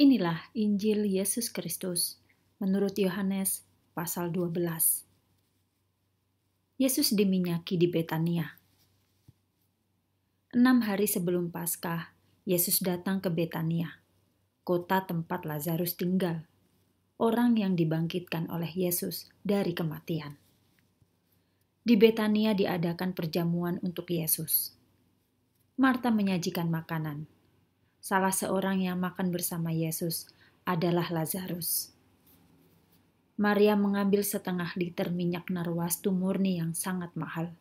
Inilah Injil Yesus Kristus menurut Yohanes pasal 12. Yesus diminyaki di Betania. Enam hari sebelum Paskah, Yesus datang ke Betania, kota tempat Lazarus tinggal, orang yang dibangkitkan oleh Yesus dari kematian. Di Betania diadakan perjamuan untuk Yesus. Marta menyajikan makanan, salah seorang yang makan bersama Yesus adalah Lazarus. Maria mengambil setengah liter minyak narwastu murni yang sangat mahal.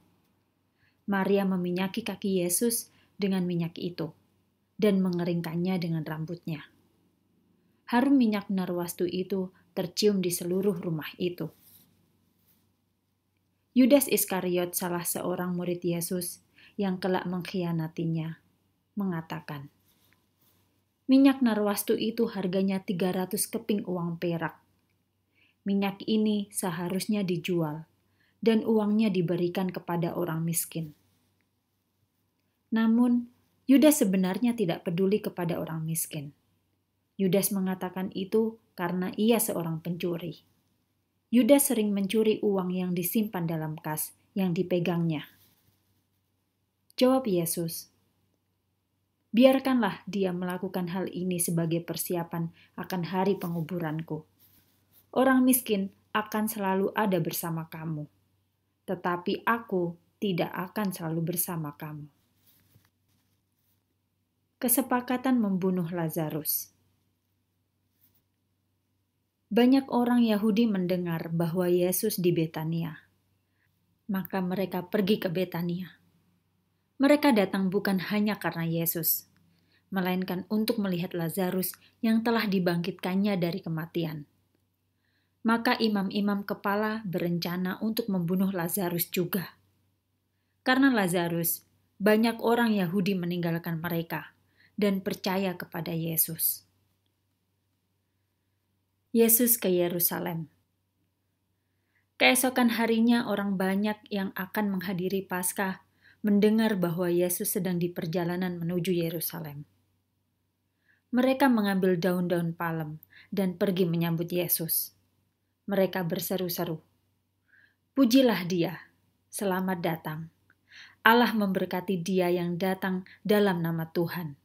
Maria meminyaki kaki Yesus dengan minyak itu dan mengeringkannya dengan rambutnya. Harum minyak narwastu itu tercium di seluruh rumah itu. Yudas Iskariot, salah seorang murid Yesus yang kelak mengkhianatinya, mengatakan, Minyak narwastu itu harganya 300 keping uang perak. Minyak ini seharusnya dijual dan uangnya diberikan kepada orang miskin. Namun, Yudas sebenarnya tidak peduli kepada orang miskin. Yudas mengatakan itu karena ia seorang pencuri. Yudas sering mencuri uang yang disimpan dalam kas yang dipegangnya. Jawab Yesus, Biarkanlah dia melakukan hal ini sebagai persiapan akan hari penguburanku. Orang miskin akan selalu ada bersama kamu, tetapi aku tidak akan selalu bersama kamu. Kesepakatan membunuh Lazarus. Banyak orang Yahudi mendengar bahwa Yesus di Betania, maka mereka pergi ke Betania mereka datang bukan hanya karena Yesus, melainkan untuk melihat Lazarus yang telah dibangkitkannya dari kematian. Maka imam-imam kepala berencana untuk membunuh Lazarus juga. Karena Lazarus, banyak orang Yahudi meninggalkan mereka dan percaya kepada Yesus. Yesus ke Yerusalem. Keesokan harinya orang banyak yang akan menghadiri Paskah mendengar bahwa Yesus sedang di perjalanan menuju Yerusalem. Mereka mengambil daun-daun palem dan pergi menyambut Yesus. Mereka berseru-seru, "Pujilah Dia, selamat datang! Allah memberkati Dia yang datang dalam nama Tuhan.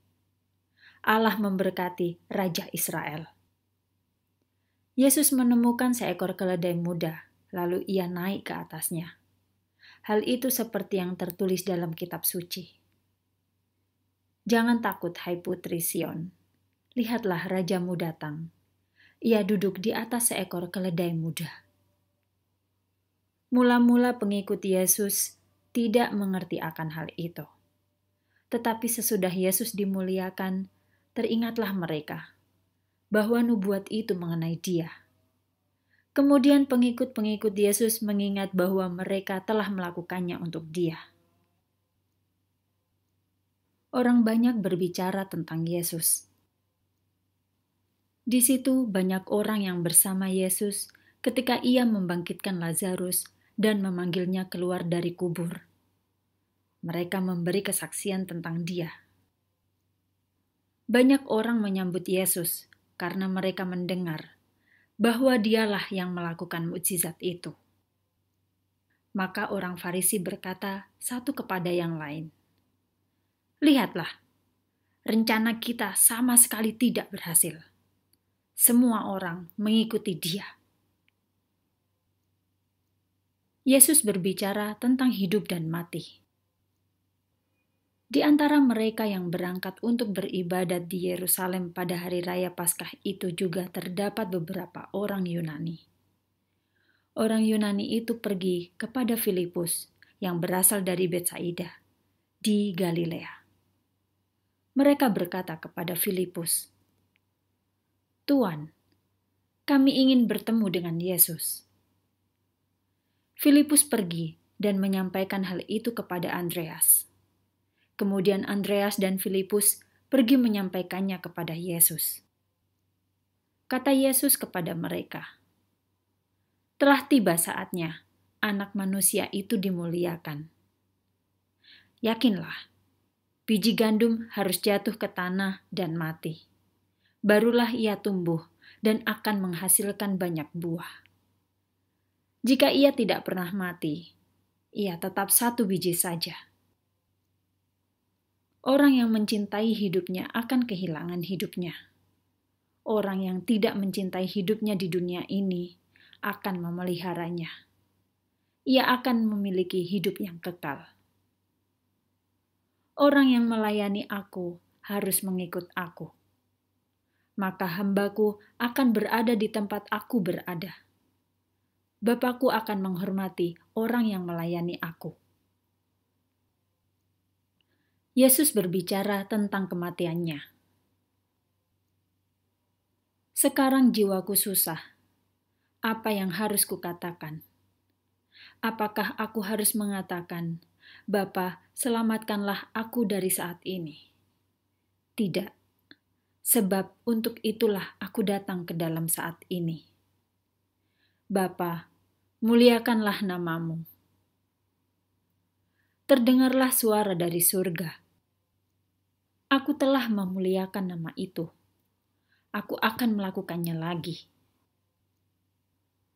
Allah memberkati Raja Israel." Yesus menemukan seekor keledai muda, lalu ia naik ke atasnya. Hal itu seperti yang tertulis dalam kitab suci. Jangan takut, hai putri Sion. Lihatlah rajamu datang. Ia duduk di atas seekor keledai muda. Mula-mula pengikut Yesus tidak mengerti akan hal itu. Tetapi sesudah Yesus dimuliakan, teringatlah mereka bahwa nubuat itu mengenai dia Kemudian pengikut-pengikut Yesus mengingat bahwa mereka telah melakukannya untuk dia. Orang banyak berbicara tentang Yesus. Di situ banyak orang yang bersama Yesus ketika ia membangkitkan Lazarus dan memanggilnya keluar dari kubur. Mereka memberi kesaksian tentang dia. Banyak orang menyambut Yesus karena mereka mendengar bahwa dialah yang melakukan mukjizat itu. Maka orang Farisi berkata satu kepada yang lain, "Lihatlah, rencana kita sama sekali tidak berhasil. Semua orang mengikuti Dia." Yesus berbicara tentang hidup dan mati. Di antara mereka yang berangkat untuk beribadat di Yerusalem pada hari raya Paskah itu juga terdapat beberapa orang Yunani. Orang Yunani itu pergi kepada Filipus yang berasal dari Betsaida di Galilea. Mereka berkata kepada Filipus, "Tuan, kami ingin bertemu dengan Yesus." Filipus pergi dan menyampaikan hal itu kepada Andreas Kemudian Andreas dan Filipus pergi menyampaikannya kepada Yesus. Kata Yesus kepada mereka, "Telah tiba saatnya Anak Manusia itu dimuliakan. Yakinlah, biji gandum harus jatuh ke tanah dan mati. Barulah ia tumbuh dan akan menghasilkan banyak buah. Jika ia tidak pernah mati, ia tetap satu biji saja." Orang yang mencintai hidupnya akan kehilangan hidupnya. Orang yang tidak mencintai hidupnya di dunia ini akan memeliharanya. Ia akan memiliki hidup yang kekal. Orang yang melayani Aku harus mengikut Aku. Maka hambaku akan berada di tempat Aku berada. Bapakku akan menghormati orang yang melayani Aku. Yesus berbicara tentang kematiannya. Sekarang jiwaku susah. Apa yang harus kukatakan? Apakah aku harus mengatakan, Bapa, selamatkanlah aku dari saat ini? Tidak, sebab untuk itulah aku datang ke dalam saat ini. Bapa, muliakanlah namamu. Terdengarlah suara dari surga Aku telah memuliakan nama itu. Aku akan melakukannya lagi.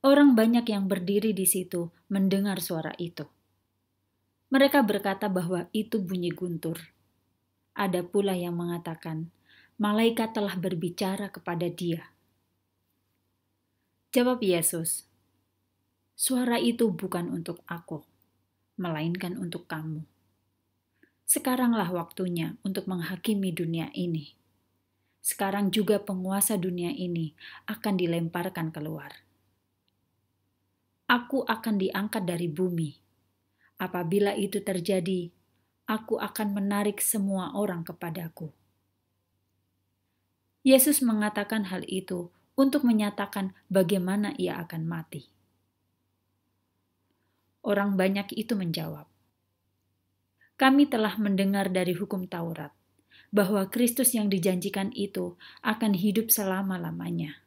Orang banyak yang berdiri di situ mendengar suara itu. Mereka berkata bahwa itu bunyi guntur. Ada pula yang mengatakan, "Malaikat telah berbicara kepada dia." Jawab Yesus, "Suara itu bukan untuk aku, melainkan untuk kamu." Sekaranglah waktunya untuk menghakimi dunia ini. Sekarang juga penguasa dunia ini akan dilemparkan keluar. Aku akan diangkat dari bumi. Apabila itu terjadi, aku akan menarik semua orang kepadaku. Yesus mengatakan hal itu untuk menyatakan bagaimana ia akan mati. Orang banyak itu menjawab, kami telah mendengar dari hukum Taurat bahwa Kristus yang dijanjikan itu akan hidup selama-lamanya.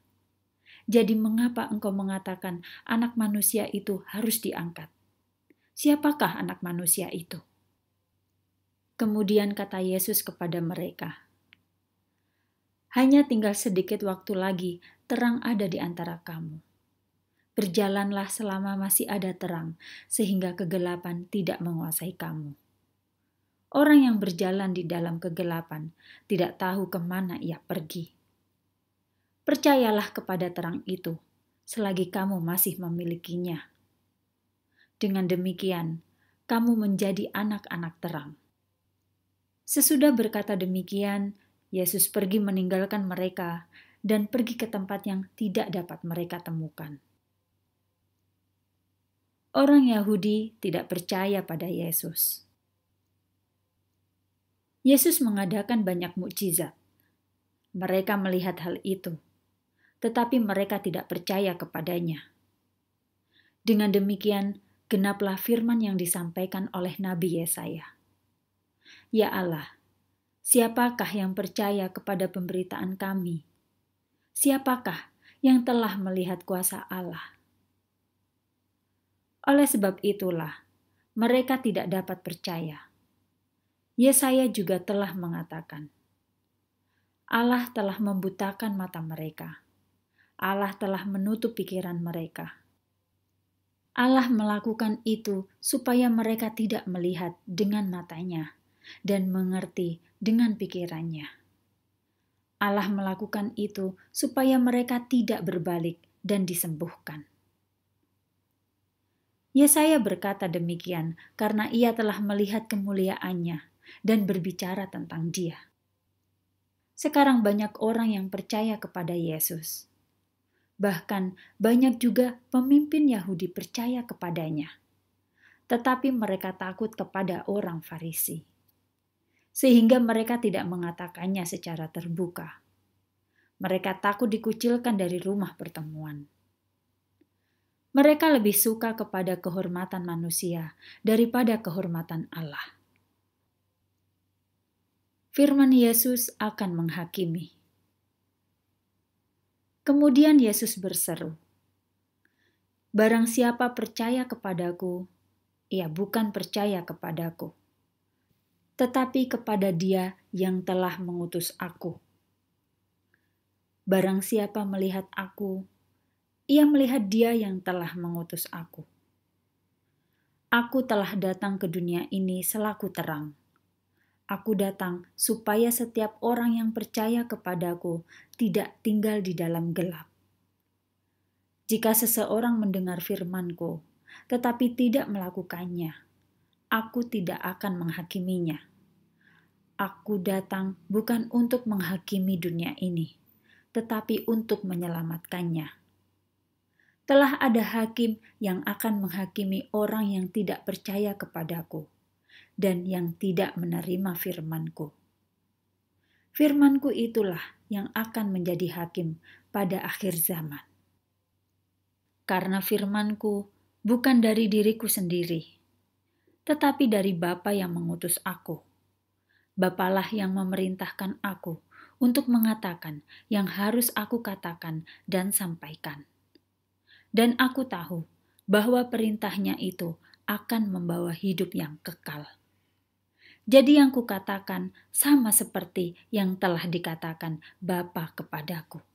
Jadi, mengapa engkau mengatakan Anak Manusia itu harus diangkat? Siapakah Anak Manusia itu? Kemudian kata Yesus kepada mereka, "Hanya tinggal sedikit waktu lagi, terang ada di antara kamu. Berjalanlah selama masih ada terang, sehingga kegelapan tidak menguasai kamu." orang yang berjalan di dalam kegelapan tidak tahu kemana ia pergi. Percayalah kepada terang itu selagi kamu masih memilikinya. Dengan demikian, kamu menjadi anak-anak terang. Sesudah berkata demikian, Yesus pergi meninggalkan mereka dan pergi ke tempat yang tidak dapat mereka temukan. Orang Yahudi tidak percaya pada Yesus. Yesus mengadakan banyak mukjizat. Mereka melihat hal itu, tetapi mereka tidak percaya kepadanya. Dengan demikian, genaplah firman yang disampaikan oleh Nabi Yesaya. Ya Allah, siapakah yang percaya kepada pemberitaan kami? Siapakah yang telah melihat kuasa Allah? Oleh sebab itulah, mereka tidak dapat percaya Yesaya ya, juga telah mengatakan, Allah telah membutakan mata mereka. Allah telah menutup pikiran mereka. Allah melakukan itu supaya mereka tidak melihat dengan matanya dan mengerti dengan pikirannya. Allah melakukan itu supaya mereka tidak berbalik dan disembuhkan. Yesaya ya, berkata demikian karena ia telah melihat kemuliaannya dan berbicara tentang Dia. Sekarang banyak orang yang percaya kepada Yesus. Bahkan banyak juga pemimpin Yahudi percaya kepadanya. Tetapi mereka takut kepada orang Farisi. Sehingga mereka tidak mengatakannya secara terbuka. Mereka takut dikucilkan dari rumah pertemuan. Mereka lebih suka kepada kehormatan manusia daripada kehormatan Allah firman Yesus akan menghakimi. Kemudian Yesus berseru, Barang siapa percaya kepadaku, ia bukan percaya kepadaku, tetapi kepada dia yang telah mengutus aku. Barang siapa melihat aku, ia melihat dia yang telah mengutus aku. Aku telah datang ke dunia ini selaku terang, Aku datang supaya setiap orang yang percaya kepadaku tidak tinggal di dalam gelap. Jika seseorang mendengar firmanku, tetapi tidak melakukannya, aku tidak akan menghakiminya. Aku datang bukan untuk menghakimi dunia ini, tetapi untuk menyelamatkannya. Telah ada hakim yang akan menghakimi orang yang tidak percaya kepadaku dan yang tidak menerima firmanku. Firmanku itulah yang akan menjadi hakim pada akhir zaman. Karena firmanku bukan dari diriku sendiri, tetapi dari Bapa yang mengutus aku. Bapalah yang memerintahkan aku untuk mengatakan yang harus aku katakan dan sampaikan. Dan aku tahu bahwa perintahnya itu akan membawa hidup yang kekal. Jadi yang kukatakan sama seperti yang telah dikatakan Bapa kepadaku.